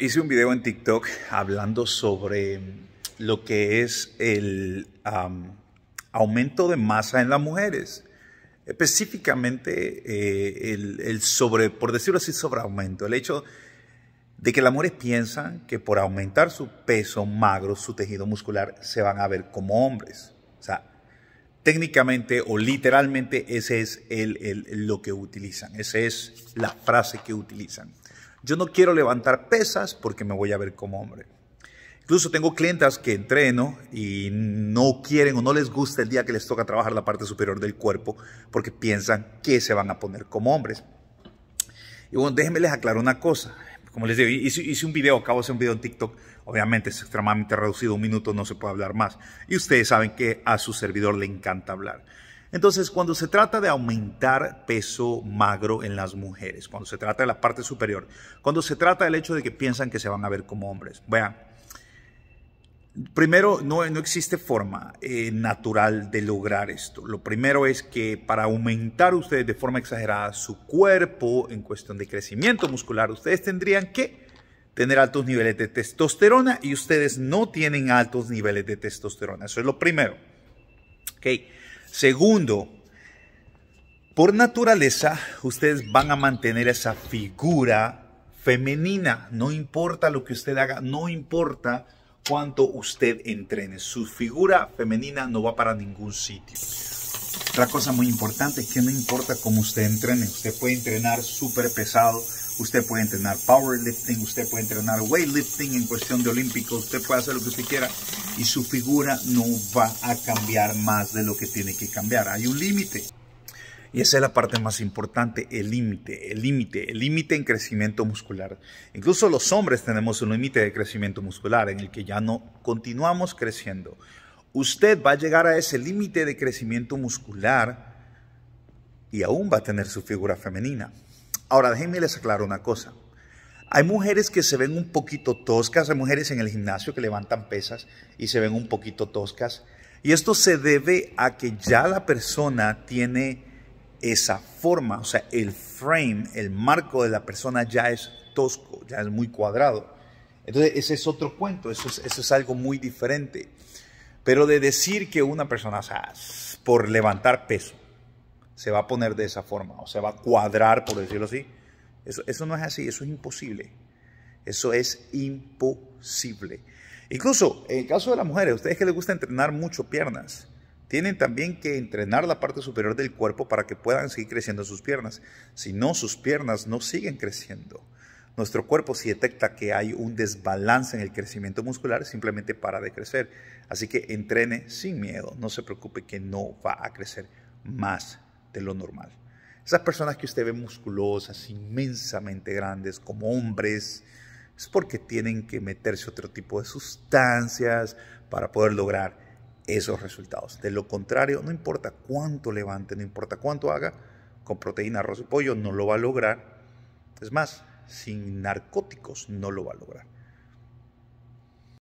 hice un video en TikTok hablando sobre lo que es el aumento de masa en las mujeres. Específicamente eh, el, sobre, por decirlo así, sobre aumento, El hecho de que las mujeres piensan que por aumentar su peso magro, su tejido muscular, se van a ver como hombres. O sea, técnicamente o literalmente ese es lo que utilizan, esa es la frase que utilizan. Yo no quiero levantar pesas porque me voy a ver como hombre. Incluso tengo clientas que entreno y no quieren o no les gusta el día que les toca trabajar la parte superior del cuerpo porque piensan que se van a poner como hombres. Y bueno, déjenme les aclaro una cosa. Como les digo, hice, hice un video, acabo de hacer un video en TikTok. Obviamente es extremadamente reducido, un minuto no se puede hablar más. Y ustedes saben que a su servidor le encanta hablar. Entonces, cuando se trata de aumentar peso magro en las mujeres, cuando se trata de la parte superior, cuando se trata del hecho de que piensan que se van a ver como hombres, vean, primero, no, no existe forma eh, natural de lograr esto. Lo primero es que para aumentar ustedes de forma exagerada su cuerpo en cuestión de crecimiento muscular, ustedes tendrían que tener altos niveles de testosterona y ustedes no tienen altos niveles de testosterona. Eso es lo primero. Okay. Segundo, por naturaleza ustedes van a mantener esa figura femenina, no importa lo que usted haga, no importa cuánto usted entrene, su figura femenina no va para ningún sitio. Otra cosa muy importante es que no importa cómo usted entrene, usted puede entrenar súper pesado, usted puede entrenar powerlifting, usted puede entrenar weightlifting en cuestión de olímpico, usted puede hacer lo que usted quiera y su figura no va a cambiar más de lo que tiene que cambiar. Hay un límite. Y esa es la parte más importante, el límite, el límite, el límite en crecimiento muscular. Incluso los hombres tenemos un límite de crecimiento muscular en el que ya no continuamos creciendo usted va a llegar a ese límite de crecimiento muscular y aún va a tener su figura femenina. Ahora, déjenme les aclaro una cosa. Hay mujeres que se ven un poquito toscas, hay mujeres en el gimnasio que levantan pesas y se ven un poquito toscas. Y esto se debe a que ya la persona tiene esa forma, o sea, el frame, el marco de la persona ya es tosco, ya es muy cuadrado. Entonces, ese es otro cuento, eso es, eso es algo muy diferente. Pero de decir que una persona, por levantar peso, se va a poner de esa forma o se va a cuadrar, por decirlo así, eso, no es así, eso es imposible. Eso es imposible. Incluso en el caso de las mujeres, ustedes que les gusta entrenar mucho piernas, tienen también que entrenar la parte superior del cuerpo para que puedan seguir creciendo sus piernas. Si no, sus piernas no siguen creciendo nuestro cuerpo si detecta que hay un desbalance en el crecimiento muscular, simplemente para de crecer. Así que entrene sin miedo, no se preocupe que no va a crecer más de lo normal. Esas personas que usted ve musculosas, inmensamente grandes, como hombres, es porque tienen que meterse otro tipo de sustancias para poder lograr esos resultados. De lo contrario, no importa cuánto levante, no importa cuánto haga, con proteína, arroz y pollo no lo va a lograr. Es más, sin narcóticos no lo va a lograr.